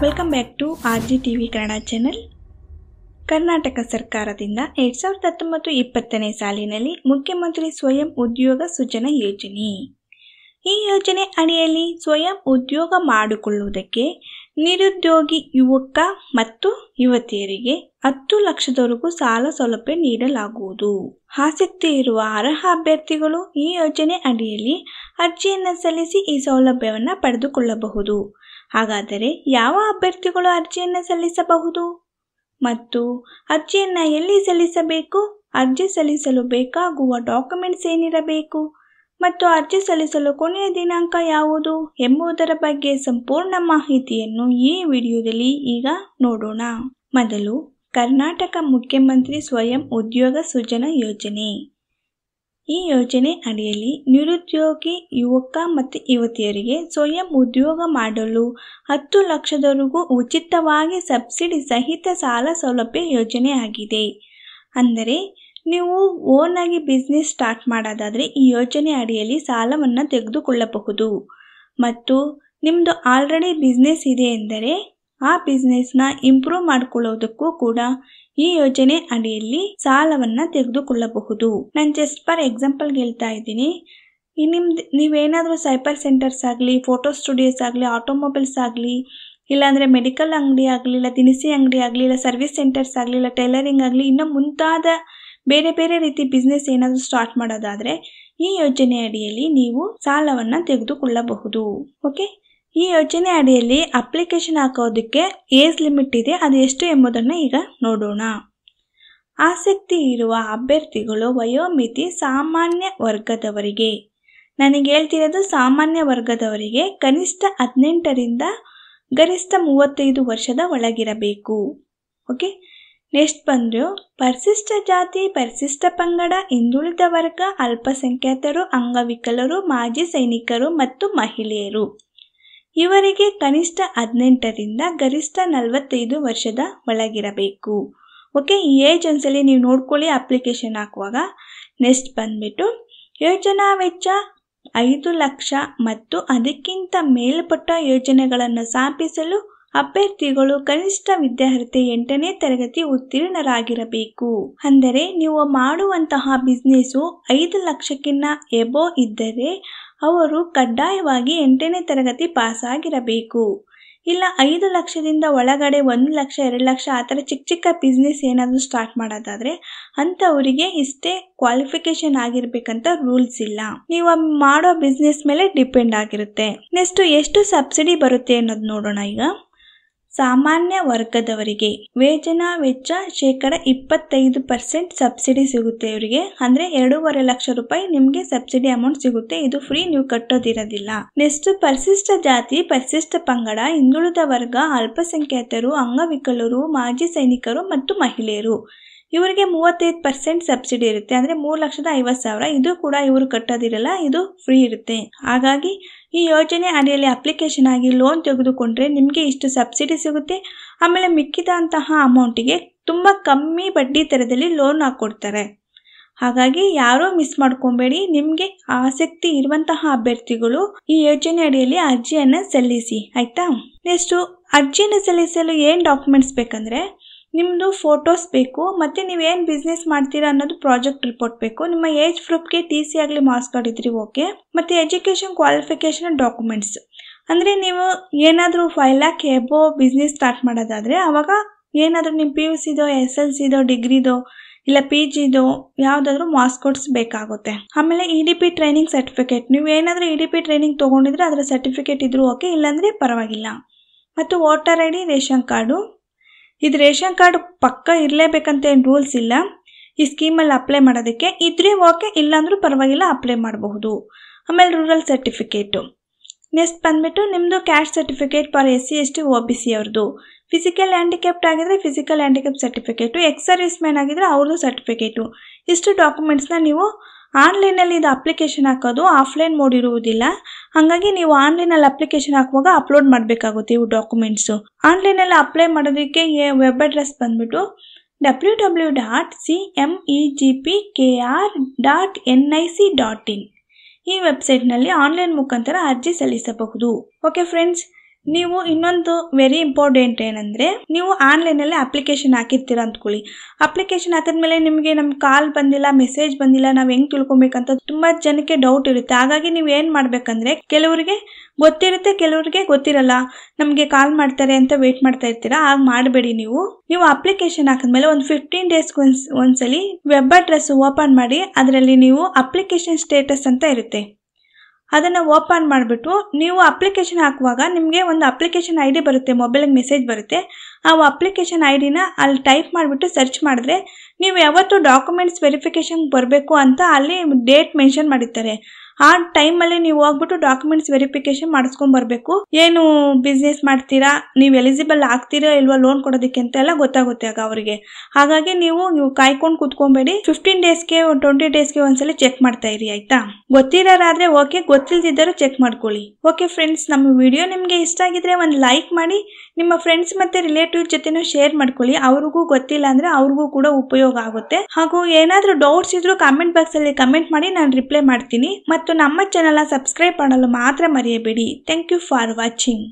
welcome back to R G T V Kannada channel Karnataka ಸರ್ಕಾರದಿಂದ ಎರಡು ಸಾವಿರದ ಹತ್ತೊಂಬತ್ತು ಇಪ್ಪತ್ತನೇ ಸಾಲಿನಲ್ಲಿ ಮುಖ್ಯಮಂತ್ರಿ ಸ್ವಯಂ ಉದ್ಯೋಗ ಸೃಜನಾ ಯೋಜನೆ ಈ ಯೋಜನೆ ಅಡಿಯಲ್ಲಿ ಸ್ವಯಂ ಉದ್ಯೋಗ ಮಾಡಿಕೊಳ್ಳುವುದಕ್ಕೆ ನಿರುದ್ಯೋಗಿ ಯುವಕ ಮತ್ತು ಯುವತಿಯರಿಗೆ ಹತ್ತು ಲಕ್ಷದವರೆಗೂ ಸಾಲ ಸೌಲಭ್ಯ ನೀಡಲಾಗುವುದು ಆಸಕ್ತಿ ಇರುವ ಅರ್ಹ ಅಭ್ಯರ್ಥಿಗಳು ಈ ಯೋಜನೆ ಅಡಿಯಲ್ಲಿ ಅರ್ಜಿಯನ್ನು ಸಲ್ಲಿಸಿ ಈ ಸೌಲಭ್ಯವನ್ನು ಪಡೆದುಕೊಳ್ಳಬಹುದು ಹಾಗಾದರೆ ಯಾವ ಅಭ್ಯರ್ಥಿಗಳು ಅರ್ಜಿಯನ್ನು ಸಲ್ಲಿಸಬಹುದು ಮತ್ತು ಅರ್ಜಿಯನ್ನು ಎಲ್ಲಿ ಸಲ್ಲಿಸಬೇಕು ಅರ್ಜಿ ಸಲ್ಲಿಸಲು ಬೇಕಾಗುವ ಡಾಕ್ಯುಮೆಂಟ್ಸ್ ಏನಿರಬೇಕು ಮತ್ತು ಅರ್ಜಿ ಸಲ್ಲಿಸಲು ಕೊನೆಯ ದಿನಾಂಕ ಯಾವುದು ಎಂಬುದರ ಬಗ್ಗೆ ಸಂಪೂರ್ಣ ಮಾಹಿತಿಯನ್ನು ಈ ವಿಡಿಯೋದಲ್ಲಿ ಈಗ ನೋಡೋಣ ಮೊದಲು ಕರ್ನಾಟಕ ಮುಖ್ಯಮಂತ್ರಿ ಸ್ವಯಂ ಉದ್ಯೋಗ ಸೃಜನ ಯೋಜನೆ ಈ ಯೋಜನೆ ಅಡಿಯಲ್ಲಿ ನಿರುದ್ಯೋಗಿ ಯುವಕ ಮತ್ತು ಯುವತಿಯರಿಗೆ ಸ್ವಯಂ ಉದ್ಯೋಗ ಮಾಡಲು ಹತ್ತು ಲಕ್ಷದವರೆಗೂ ಉಚಿತವಾಗಿ ಸಬ್ಸಿಡಿ ಸಹಿತ ಸಾಲ ಸೌಲಭ್ಯ ಯೋಜನೆ ಆಗಿದೆ ಅಂದರೆ ನೀವು ಓನಾಗಿ ಬಿಸ್ನೆಸ್ ಸ್ಟಾರ್ಟ್ ಮಾಡೋದಾದರೆ ಈ ಯೋಜನೆ ಅಡಿಯಲ್ಲಿ ಸಾಲವನ್ನು ತೆಗೆದುಕೊಳ್ಳಬಹುದು ಮತ್ತು ನಿಮ್ಮದು ಆಲ್ರೆಡಿ ಬಿಸ್ನೆಸ್ ಇದೆ ಎಂದರೆ ಆ ಬಿಸ್ನೆಸ್ನ ಇಂಪ್ರೂವ್ ಮಾಡ್ಕೊಳ್ಳೋದಕ್ಕೂ ಕೂಡ ಈ ಯೋಜನೆ ಅಡಿಯಲ್ಲಿ ಸಾಲವನ್ನು ತೆಗೆದುಕೊಳ್ಳಬಹುದು ನಾನು ಜಸ್ಟ್ ಫಾರ್ ಎಕ್ಸಾಂಪಲ್ ಹೇಳ್ತಾ ಇದ್ದೀನಿ ನಿಮ್ದು ನೀವೇನಾದರೂ ಸೈಬರ್ ಸೆಂಟರ್ಸ್ ಆಗಲಿ ಫೋಟೋ ಸ್ಟುಡಿಯೋಸ್ ಆಗಲಿ ಆಟೋಮೊಬೈಲ್ಸ್ ಆಗಲಿ ಇಲ್ಲಾಂದರೆ ಮೆಡಿಕಲ್ ಅಂಗಡಿ ಆಗಲಿ ಇಲ್ಲ ದಿನಸಿ ಅಂಗಡಿ ಆಗಲಿ ಇಲ್ಲ ಸರ್ವಿಸ್ ಸೆಂಟರ್ಸ್ ಆಗಲಿ ಇಲ್ಲ ಟೈಲರಿಂಗ್ ಆಗಲಿ ಇನ್ನೂ ಮುಂತಾದ ಬೇರೆ ಬೇರೆ ರೀತಿ ಬಿಸ್ನೆಸ್ ಏನಾದರೂ ಸ್ಟಾರ್ಟ್ ಮಾಡೋದಾದರೆ ಈ ಯೋಜನೆ ಅಡಿಯಲ್ಲಿ ನೀವು ಸಾಲವನ್ನು ತೆಗೆದುಕೊಳ್ಳಬಹುದು ಓಕೆ ಈ ಯೋಜನೆ ಅಡಿಯಲ್ಲಿ ಅಪ್ಲಿಕೇಶನ್ ಹಾಕೋದಕ್ಕೆ ಏಜ್ ಲಿಮಿಟ್ ಇದೆ ಅದು ಎಷ್ಟು ಎಂಬುದನ್ನು ಈಗ ನೋಡೋಣ ಆಸಕ್ತಿ ಇರುವ ಅಭ್ಯರ್ಥಿಗಳು ವಯೋಮಿತಿ ಸಾಮಾನ್ಯ ವರ್ಗದವರಿಗೆ ನನಗೆ ಹೇಳ್ತಿರೋದು ಸಾಮಾನ್ಯ ವರ್ಗದವರಿಗೆ ಕನಿಷ್ಠ ಹದಿನೆಂಟರಿಂದ ಗರಿಷ್ಠ ಮೂವತ್ತೈದು ವರ್ಷದ ಒಳಗಿರಬೇಕು ಓಕೆ ನೆಕ್ಸ್ಟ್ ಬಂದು ಪರಿಶಿಷ್ಟ ಜಾತಿ ಪರಿಶಿಷ್ಟ ಪಂಗಡ ಹಿಂದುಳಿದ ವರ್ಗ ಅಲ್ಪಸಂಖ್ಯಾತರು ಅಂಗವಿಕಲರು ಮಾಜಿ ಸೈನಿಕರು ಮತ್ತು ಮಹಿಳೆಯರು ಇವರಿಗೆ ಕನಿಷ್ಠ ಹದಿನೆಂಟರಿಂದ ಗರಿಷ್ಠ ನಲವತ್ತೈದು ವರ್ಷದ ಒಳಗಿರಬೇಕು ಓಕೆ ಈ ಏಜ್ ಅನ್ಸಲ್ಲಿ ನೀವು ನೋಡ್ಕೊಳ್ಳಿ ಅಪ್ಲಿಕೇಶನ್ ಹಾಕುವಾಗ ನೆಕ್ಸ್ಟ್ ಬಂದ್ಬಿಟ್ಟು ಯೋಜನಾ ವೆಚ್ಚ ಐದು ಲಕ್ಷ ಮತ್ತು ಅದಕ್ಕಿಂತ ಮೇಲ್ಪಟ್ಟ ಯೋಜನೆಗಳನ್ನು ಸ್ಥಾಪಿಸಲು ಅಭ್ಯರ್ಥಿಗಳು ಕನಿಷ್ಠ ವಿದ್ಯಾರ್ಥಿ ಎಂಟನೇ ತರಗತಿ ಉತ್ತೀರ್ಣರಾಗಿರಬೇಕು ಅಂದರೆ ನೀವು ಮಾಡುವಂತಹ ಬಿಸ್ನೆಸ್ಸು ಐದು ಲಕ್ಷಕ್ಕಿನ್ನ ಎಬೋ ಇದ್ದರೆ ಅವರು ಕಡ್ಡಾಯವಾಗಿ ಎಂಟನೇ ತರಗತಿ ಪಾಸಾಗಿರಬೇಕು ಇಲ್ಲ ಐದು ಲಕ್ಷದಿಂದ ಒಳಗಡೆ ಒಂದು ಲಕ್ಷ ಎರಡು ಲಕ್ಷ ಆ ಥರ ಚಿಕ್ಕ ಚಿಕ್ಕ ಬಿಸ್ನೆಸ್ ಏನಾದರೂ ಸ್ಟಾರ್ಟ್ ಮಾಡೋದಾದರೆ ಅಂಥವರಿಗೆ ಇಷ್ಟೇ ಕ್ವಾಲಿಫಿಕೇಶನ್ ಆಗಿರಬೇಕಂತ ರೂಲ್ಸ್ ಇಲ್ಲ ನೀವು ಮಾಡೋ ಬಿಸ್ನೆಸ್ ಮೇಲೆ ಡಿಪೆಂಡ್ ಆಗಿರುತ್ತೆ ನೆಕ್ಸ್ಟ್ ಎಷ್ಟು ಸಬ್ಸಿಡಿ ಬರುತ್ತೆ ಅನ್ನೋದು ನೋಡೋಣ ಈಗ ಸಾಮಾನ್ಯ ವರ್ಗದವರಿಗೆ ವೇತನ ವೆಚ್ಚ ಶೇಕಡ ಇಪ್ಪತ್ತೈದು ಪರ್ಸೆಂಟ್ ಸಬ್ಸಿಡಿ ಸಿಗುತ್ತೆ ಇವರಿಗೆ ಅಂದ್ರೆ ಎರಡೂವರೆ ಲಕ್ಷ ರೂಪಾಯಿ ನಿಮಗೆ ಸಬ್ಸಿಡಿ ಅಮೌಂಟ್ ಸಿಗುತ್ತೆ ಇದು ಫ್ರೀ ನೀವು ಕಟ್ಟೋದಿರೋದಿಲ್ಲ ನೆಕ್ಸ್ಟ್ ಪರಿಶಿಷ್ಟ ಜಾತಿ ಪರಿಶಿಷ್ಟ ಪಂಗಡ ಹಿಂದುಳಿದ ವರ್ಗ ಅಲ್ಪಸಂಖ್ಯಾತರು ಅಂಗವಿಕಲರು ಮಾಜಿ ಸೈನಿಕರು ಮತ್ತು ಮಹಿಳೆಯರು ಇವರಿಗೆ ಮೂವತ್ತೈದು ಪರ್ಸೆಂಟ್ ಸಬ್ಸಿಡಿ ಇರುತ್ತೆ ಅಂದ್ರೆ ಮೂರು ಲಕ್ಷದ ಐವತ್ತು ಸಾವಿರ ಇದು ಕೂಡ ಇವರು ಕಟ್ಟೋದಿರಲ್ಲ ಇದು ಫ್ರೀ ಇರುತ್ತೆ ಹಾಗಾಗಿ ಈ ಯೋಜನೆ ಅಡಿಯಲ್ಲಿ ಅಪ್ಲಿಕೇಶನ್ ಆಗಿ ಲೋನ್ ತೆಗೆದುಕೊಂಡ್ರೆ ನಿಮಗೆ ಇಷ್ಟು ಸಬ್ಸಿಡಿ ಸಿಗುತ್ತೆ ಆಮೇಲೆ ಮಿಕ್ಕಿದಂತಹ ಅಮೌಂಟಿಗೆ ತುಂಬ ಕಮ್ಮಿ ಬಡ್ಡಿ ದರದಲ್ಲಿ ಲೋನ್ ಹಾಕ್ಕೊಡ್ತಾರೆ ಹಾಗಾಗಿ ಯಾರೂ ಮಿಸ್ ಮಾಡ್ಕೊಬೇಡಿ ನಿಮಗೆ ಆಸಕ್ತಿ ಇರುವಂತಹ ಅಭ್ಯರ್ಥಿಗಳು ಈ ಯೋಜನೆ ಅಡಿಯಲ್ಲಿ ಅರ್ಜಿಯನ್ನು ಸಲ್ಲಿಸಿ ಆಯ್ತಾ ನೆಕ್ಸ್ಟು ಅರ್ಜಿಯನ್ನು ಸಲ್ಲಿಸಲು ಏನು ಡಾಕ್ಯುಮೆಂಟ್ಸ್ ಬೇಕಂದ್ರೆ ನಿಮ್ಮದು ಫೋಟೋಸ್ ಬೇಕು ಮತ್ತು ನೀವೇನು ಬಿಸ್ನೆಸ್ ಮಾಡ್ತೀರಾ ಅನ್ನೋದು ಪ್ರಾಜೆಕ್ಟ್ ರಿಪೋರ್ಟ್ ಬೇಕು ನಿಮ್ಮ ಏಜ್ ಗ್ರೂಪ್ಗೆ ಟಿ ಸಿ ಆಗಲಿ ಮಾರ್ಕ್ಸ್ ಕಾರ್ಡ್ ಇದ್ರಿ ಓಕೆ ಮತ್ತು ಎಜುಕೇಷನ್ ಕ್ವಾಲಿಫಿಕೇಷನ್ ಡಾಕ್ಯುಮೆಂಟ್ಸ್ ಅಂದರೆ ನೀವು ಏನಾದರೂ five lakh above business start ಮಾಡೋದಾದರೆ ಆವಾಗ ಏನಾದರೂ ನಿಮ್ಮ ಪಿ ಯು ಸಿದೋ ಎಸ್ ಎಲ್ ಸಿದೋ ಡಿಗ್ರಿದೋ ಇಲ್ಲ ಪಿ ಜಿದು ಯಾವುದಾದ್ರೂ ಮಾರ್ಕ್ಸ್ ಬೇಕಾಗುತ್ತೆ ಆಮೇಲೆ E D P training certificate ನೀವು ಏನಾದರೂ E e D P training ತೊಗೊಂಡಿದ್ರೆ ಅದರ ಸರ್ಟಿಫಿಕೇಟ್ ಇದ್ರೂ ಓಕೆ ಇಲ್ಲಾಂದರೆ ಪರವಾಗಿಲ್ಲ ಮತ್ತು voter I D ration card ಇದು ರೇಷನ್ ಕಾರ್ಡ್ ಪಕ್ಕ ಇರಲೇಬೇಕಂತ ಏನು ರೂಲ್ಸ್ ಇಲ್ಲ ಈ ಸ್ಕೀಮಲ್ಲಿ ಅಪ್ಲೈ ಮಾಡೋದಕ್ಕೆ ಇದ್ರೆ ಓಕೆ ಇಲ್ಲಾಂದ್ರೂ ಪರವಾಗಿಲ್ಲ ಅಪ್ಲೈ ಮಾಡಬಹುದು ಆಮೇಲೆ ರೂರಲ್ ಸರ್ಟಿಫಿಕೇಟು ನೆಕ್ಸ್ಟ್ ಬಂದ್ಬಿಟ್ಟು ನಿಮ್ಮದು caste certificate for S C S T O B C ಅವ್ರದ್ದು ಫಿಸಿಕಲ್ ಹ್ಯಾಂಡಿಕ್ಯಾಪ್ಟ್ ಆಗಿದ್ರೆ physical handicap certificate ex service man ಆಗಿದ್ರೆ ಅವ್ರದ್ದು ಸರ್ಟಿಫಿಕೇಟು ಇಷ್ಟು ಡಾಕ್ಯುಮೆಂಟ್ಸ್ನ ನೀವು ಆನ್ಲೈನಲ್ಲಿ ಇದು ಅಪ್ಲಿಕೇಶನ್ ಹಾಕೋದು ಆಫ್ಲೈನ್ ಮೋಡ್ ಇರುವುದಿಲ್ಲ ಹಾಗಾಗಿ ನೀವು ಆನ್ಲೈನಲ್ಲಿ ಅಪ್ಲಿಕೇಶನ್ ಹಾಕುವಾಗ ಅಪ್ಲೋಡ್ ಮಾಡಬೇಕಾಗುತ್ತೆ ಇವು ಡಾಕ್ಯುಮೆಂಟ್ಸು ಆನ್ಲೈನಲ್ಲಿ ಅಪ್ಲೈ ಮಾಡೋದಕ್ಕೆ ವೆಬ್ ಅಡ್ರೆಸ್ ಬಂದ್ಬಿಟ್ಟು W W dot C M E G P K R dot N I C dot in ಈ ವೆಬ್ಸೈಟ್ನಲ್ಲಿ ಆನ್ಲೈನ್ ಮುಖಾಂತರ ಅರ್ಜಿ ಸಲ್ಲಿಸಬಹುದು ಓಕೆ ಫ್ರೆಂಡ್ಸ್ ನೀವು ಇನ್ನೊಂದು ವೆರಿ ಇಂಪಾರ್ಟೆಂಟ್ ಏನಂದ್ರೆ ನೀವು ಆನ್ಲೈನ್ ಅಲ್ಲಿ ಅಪ್ಲಿಕೇಶನ್ ಹಾಕಿರ್ತೀರ ಅಂದ್ಕೊಳ್ಳಿ ಅಪ್ಲಿಕೇಶನ್ ಹಾಕಿದ್ಮೇಲೆ ನಿಮಗೆ ನಮ್ಮ ಕಾಲ್ ಬಂದಿಲ್ಲ ಮೆಸೇಜ್ ಬಂದಿಲ್ಲ ನಾವು ಹೆಂಗ್ ತಿಳ್ಕೊಬೇಕಂತ ತುಂಬಾ ಜನಕ್ಕೆ ಡೌಟ್ ಇರುತ್ತೆ ಹಾಗಾಗಿ ನೀವು ಏನು ಮಾಡ್ಬೇಕಂದ್ರೆ ಕೆಲವರಿಗೆ ಗೊತ್ತಿರುತ್ತೆ ಕೆಲವರಿಗೆ ಗೊತ್ತಿರಲ್ಲ ನಮಗೆ ಕಾಲ್ ಮಾಡ್ತಾರೆ ಅಂತ ವೇಟ್ ಮಾಡ್ತಾ ಇರ್ತೀರಾ ಹಾಗ ಮಾಡಬೇಡಿ ನೀವು ನೀವು ಅಪ್ಲಿಕೇಶನ್ ಹಾಕಿದ್ಮೇಲೆ ಒಂದು ಫಿಫ್ಟೀನ್ ಡೇಸ್ ಒಂದ್ಸಲಿ ವೆಬ್ ಅಡ್ರೆಸ್ ಓಪನ್ ಮಾಡಿ ಅದರಲ್ಲಿ ನೀವು ಅಪ್ಲಿಕೇಶನ್ ಸ್ಟೇಟಸ್ ಅಂತ ಇರುತ್ತೆ ಅದನ್ನು ಓಪನ್ ಮಾಡಿಬಿಟ್ಟು ನೀವು ಅಪ್ಲಿಕೇಶನ್ ಹಾಕುವಾಗ ನಿಮಗೆ ಒಂದು ಅಪ್ಲಿಕೇಶನ್ ಐ ಡಿ ಬರುತ್ತೆ ಮೊಬೈಲಿಗೆ ಮೆಸೇಜ್ ಬರುತ್ತೆ ಆ ಅಪ್ಲಿಕೇಶನ್ ಐ ಡಿನ ಅಲ್ಲಿ ಟೈಪ್ ಮಾಡಿಬಿಟ್ಟು ಸರ್ಚ್ ಮಾಡಿದ್ರೆ ನೀವು ಯಾವತ್ತು ಡಾಕ್ಯುಮೆಂಟ್ಸ್ ವೆರಿಫಿಕೇಶನ್ ಬರಬೇಕು ಅಂತ ಅಲ್ಲಿ ಡೇಟ್ ಮೆನ್ಷನ್ ಮಾಡಿರ್ತಾರೆ ಆ ಟೈಮಲ್ಲಿ ನೀವು ಹೋಗ್ಬಿಟ್ಟು ಡಾಕ್ಯುಮೆಂಟ್ಸ್ ವೆರಿಫಿಕೇಶನ್ ಮಾಡಿಸ್ಕೊಂಡ್ ಬರಬೇಕು ಏನು ಬಿಸ್ನೆಸ್ ಮಾಡ್ತೀರಾ ನೀವು ಎಲಿಜಿಬಲ್ ಆಗ್ತೀರಾ ಇಲ್ವಾ ಲೋನ್ ಕೊಡೋದಕ್ಕೆ ಅಂತ ಎಲ್ಲ ಗೊತ್ತಾಗುತ್ತೆ ಆಗ ಅವರಿಗೆ ಹಾಗಾಗಿ ನೀವು ನೀವು ಕಾಯ್ಕೊಂಡು ಕುತ್ಕೊಬೇಡಿ ಫಿಫ್ಟೀನ್ ಡೇಸ್ಗೆ ಟ್ವೆಂಟಿ ಗೆ ಒಂದ್ಸಲ ಚೆಕ್ ಮಾಡ್ತಾ ಇರಿ ಆಯ್ತಾ ಗೊತ್ತಿರೋರಾದ್ರೆ ಓಕೆ ಗೊತ್ತಿಲ್ದಿದ್ದರೂ ಚೆಕ್ ಮಾಡ್ಕೊಳ್ಳಿ ಓಕೆ ಫ್ರೆಂಡ್ಸ್ ನಮ್ಮ ವಿಡಿಯೋ ನಿಮಗೆ ಇಷ್ಟ ಆಗಿದ್ರೆ ಒಂದು ಲೈಕ್ ಮಾಡಿ ನಿಮ್ಮ ಫ್ರೆಂಡ್ಸ್ ಮತ್ತೆ ರಿಲೇಟಿವ್ ಜೊತೆನೂ ಶೇರ್ ಮಾಡ್ಕೊಳ್ಳಿ ಅವ್ರಿಗೂ ಗೊತ್ತಿಲ್ಲ ಅಂದ್ರೆ ಅವ್ರಿಗೂ ಕೂಡ ಉಪಯೋಗ ಆಗುತ್ತೆ ಹಾಗೂ ಏನಾದರೂ ಡೌಟ್ಸ್ ಇದ್ರೂ ಕಾಮೆಂಟ್ ಅಲ್ಲಿ ಕಮೆಂಟ್ ಮಾಡಿ ನಾನು ರಿಪ್ಲೈ ಮಾಡ್ತೀನಿ ಮತ್ತೆ ಮತ್ತು ನಮ್ಮ ಚಾನಲ್ನ ಸಬ್ಸ್ಕ್ರೈಬ್ ಮಾಡಲು ಮಾತ್ರ ಮರೆಯಬೇಡಿ ಥ್ಯಾಂಕ್ ಯು ಫಾರ್ ವಾಚಿಂಗ್